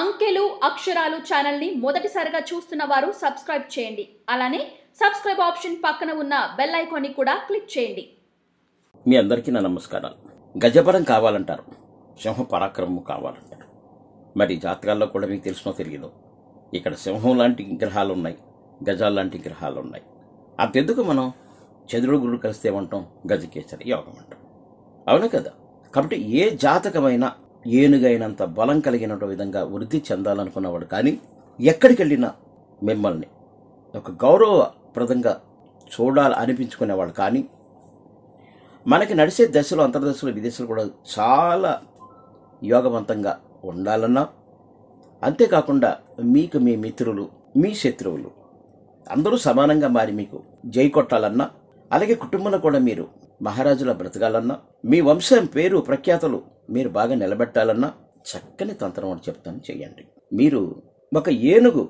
అంకెలు అక్షరాలు ఛానల్ని మొదటిసారిగా చూస్తున్న వారు సబ్స్క్రైబ్ చేయండి అలానే సబ్స్క్రైబ్ ఆప్షన్ పక్కన ఉన్న బెల్ ఐకాన్ని కూడా క్లిక్ చేయండి మీ అందరికీ నా నమస్కారాలు గజపరం కావాలంటారు సింహ పరాక్రమం కావాలంటారు మరి జాతకాల్లో కూడా మీకు తెలిసినో తెలియదు ఇక్కడ సింహం లాంటి గ్రహాలు ఉన్నాయి గజాలు లాంటి గ్రహాలు ఉన్నాయి అంతెందుకు మనం చంద్రుడు గురుడు కలిస్తే ఉంటాం గజకేసరి యోగం అంటాం అవును కదా కాబట్టి ఏ జాతకమైనా ఏనుగైనంత బలం కలిగిన విధంగా వృద్ధి చెందాలనుకున్నవాడు కానీ ఎక్కడికి వెళ్ళినా మిమ్మల్ని ఒక గౌరవప్రదంగా చూడాలి అనిపించుకునేవాడు కానీ మనకి నడిచే దశలు అంతర్దశలు విదేశాలు కూడా చాలా యోగవంతంగా ఉండాలన్నా అంతేకాకుండా మీకు మీ మిత్రులు మీ శత్రువులు అందరూ సమానంగా మారి మీకు జై కొట్టాలన్నా అలాగే కుటుంబంలో కూడా మీరు మహారాజులా బ్రతకాలన్నా మీ వంశం పేరు ప్రఖ్యాతలు మీరు బాగా నిలబెట్టాలన్నా చక్కని తంత్రం అని చెప్తాను చేయండి మీరు ఒక ఏనుగు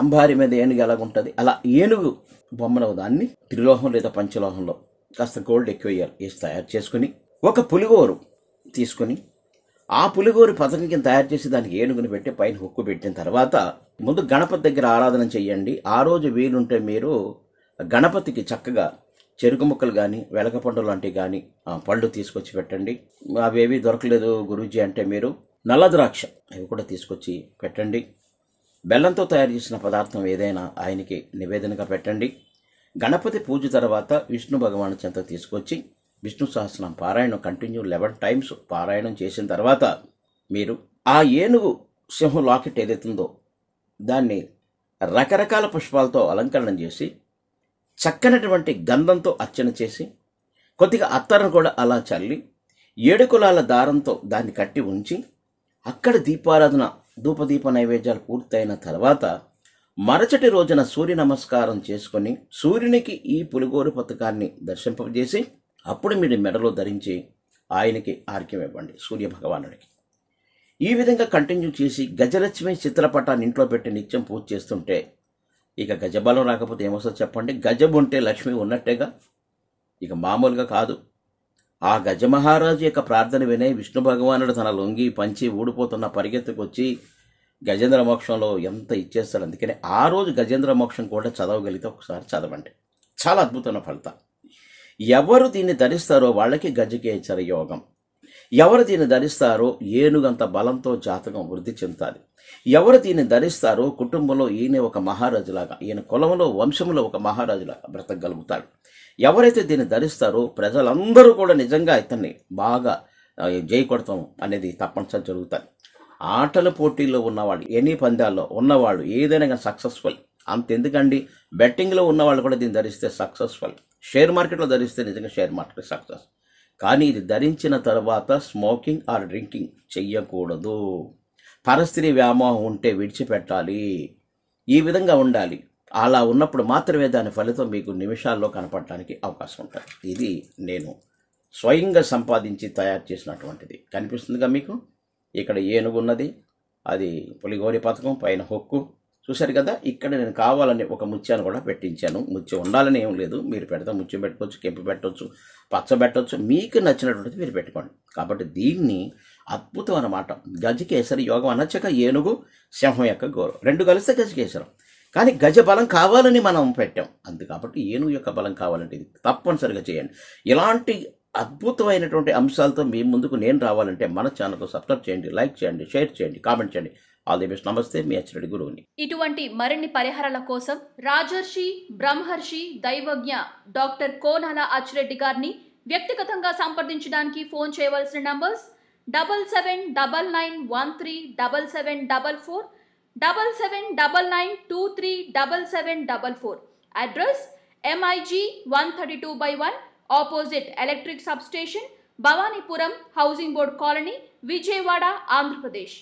అంబారి మీద ఏనుగు ఎలాగుంటుంది అలా ఏనుగు బొమ్మను దాన్ని త్రిలోహం లేదా పంచలోహంలో కాస్త గోల్డ్ ఎక్కువ వేయాలి వేసి తయారు చేసుకుని ఒక పులిగోరు తీసుకుని ఆ పులిగోరు పథకం కింద తయారు చేసి దానికి ఏనుగుని పెట్టి పైన హుక్కు పెట్టిన తర్వాత ముందు గణపతి దగ్గర ఆరాధన చేయండి ఆ రోజు వీలుంటే మీరు గణపతికి చక్కగా చెరుకు ముక్కలు కానీ వెలగపండు లాంటివి కానీ పళ్ళు తీసుకొచ్చి పెట్టండి అవేవి దొరకలేదు గురూజీ అంటే మీరు నల్ల ద్రాక్ష అవి కూడా తీసుకొచ్చి పెట్టండి బెల్లంతో తయారు చేసిన పదార్థం ఏదైనా ఆయనకి నివేదనగా పెట్టండి గణపతి పూజ తర్వాత విష్ణు భగవాను చెంత తీసుకొచ్చి విష్ణు సహస్రం పారాయణం కంటిన్యూ లెవెన్ టైమ్స్ పారాయణం చేసిన తర్వాత మీరు ఆ ఏనుగు సింహం లాకెట్ ఏదైతుందో దాన్ని రకరకాల పుష్పాలతో అలంకరణ చేసి చక్కనటువంటి గంధంతో అర్చన చేసి కొద్దిగా అత్తరం కూడా అలా చల్లి ఏడు కులాల దారంతో దాన్ని కట్టి ఉంచి అక్కడ దీపారాధన ధూపదీప నైవేద్యాలు పూర్తయిన తర్వాత మరచటి రోజున సూర్య నమస్కారం చేసుకొని సూర్యునికి ఈ పులిగోరు పథకాన్ని దర్శింపజేసి అప్పుడు మీరు మెడలో ధరించి ఆయనకి ఆర్క్యం ఇవ్వండి సూర్య భగవానుడికి ఈ విధంగా కంటిన్యూ చేసి గజలక్ష్మి చిత్రపటాన్ని ఇంట్లో పెట్టి నిత్యం పూజ చేస్తుంటే ఇక గజబలం రాకపోతే ఏమొస్తుంది చెప్పండి గజం ఉంటే లక్ష్మి ఉన్నట్టేగా ఇక మామూలుగా కాదు ఆ గజమహారాజు యొక్క ప్రార్థన వినే విష్ణు భగవానుడు తన లొంగి పంచి ఊడిపోతున్న పరిగెత్తుకొచ్చి గజేంద్ర మోక్షంలో ఎంత ఇచ్చేస్తాడు అందుకని ఆ రోజు గజేంద్ర మోక్షం కూడా చదవగలిగితే ఒకసారి చదవండి చాలా అద్భుతమైన ఫలితం ఎవరు దీన్ని ధరిస్తారో వాళ్ళకి గజకేచర యోగం ఎవరు దీన్ని ధరిస్తారో ఏనుగంత బలంతో జాతకం వృద్ధి చెందుతుంది ఎవరు దీన్ని ధరిస్తారో కుటుంబంలో ఈయన ఒక మహారాజులాగా ఈయన కులంలో వంశంలో ఒక మహారాజులాగా బ్రతకగలుగుతాడు ఎవరైతే దీన్ని ధరిస్తారో ప్రజలందరూ కూడా నిజంగా ఇతన్ని బాగా జయకొడతాం అనేది తప్పనిసరి జరుగుతుంది ఆటల పోటీల్లో ఉన్నవాడు ఎన్ని పందాల్లో ఉన్నవాడు ఏదైనా కానీ సక్సెస్ఫుల్ అంతెందుకండి బెట్టింగ్లో ఉన్నవాళ్ళు కూడా దీన్ని ధరిస్తే సక్సెస్ఫుల్ షేర్ మార్కెట్లో ధరిస్తే నిజంగా షేర్ మార్కెట్ సక్సెస్ కానీ ఇది ధరించిన తర్వాత స్మోకింగ్ ఆర్ డ్రింకింగ్ చెయ్యకూడదు పరస్త్రీ వ్యామోహం ఉంటే విడిచిపెట్టాలి ఈ విధంగా ఉండాలి అలా ఉన్నప్పుడు మాత్రమే దాని ఫలితం మీకు నిమిషాల్లో కనపడటానికి అవకాశం ఉంటుంది ఇది నేను స్వయంగా సంపాదించి తయారు చేసినటువంటిది కనిపిస్తుందిగా మీకు ఇక్కడ ఏనుగు ఉన్నది అది పులిగోరి పథకం పైన హొక్కు చూశారు కదా ఇక్కడ నేను కావాలని ఒక ముత్యాన్ని కూడా పెట్టించాను ముత్యం ఉండాలని ఏం లేదు మీరు పెడతా ముత్యం పెట్టుకోవచ్చు కెంపు పెట్టవచ్చు పచ్చ పెట్టవచ్చు మీకు నచ్చినటువంటిది మీరు పెట్టుకోండి కాబట్టి దీన్ని అద్భుతం అన్నమాట గజకేసరి యోగం అనచక ఏనుగు సింహం యొక్క గౌరవం రెండు కలిస్తే గజకేసరం కానీ గజ బలం కావాలని మనం పెట్టాం అందు కాబట్టి ఏనుగు యొక్క బలం కావాలంటే ఇది తప్పనిసరిగా చేయండి ఇలాంటి అద్భుతమైనటువంటి అంశాలతో మీ ముందుకు నేను రావాలంటే మన ఛానల్కు సబ్స్క్రైబ్ చేయండి లైక్ చేయండి షేర్ చేయండి కామెంట్ చేయండి ఇటువంటి మరిన్ని పరిహారాల కోసం రాజర్షి బ్రహ్మర్షి దైవజ్ఞ డాక్టర్ కోనాల అచ్చిరెడ్డి గారిని వ్యక్తిగతంగా సంప్రదించడానికి ఫోన్ చేయవలసిన numbers double seven double nine one three double seven double four double seven double nine two three double seven double four address MIG one thirty two by one opposite electric substation Bhavanipuram housing board colony Vijayawada Andhra Pradesh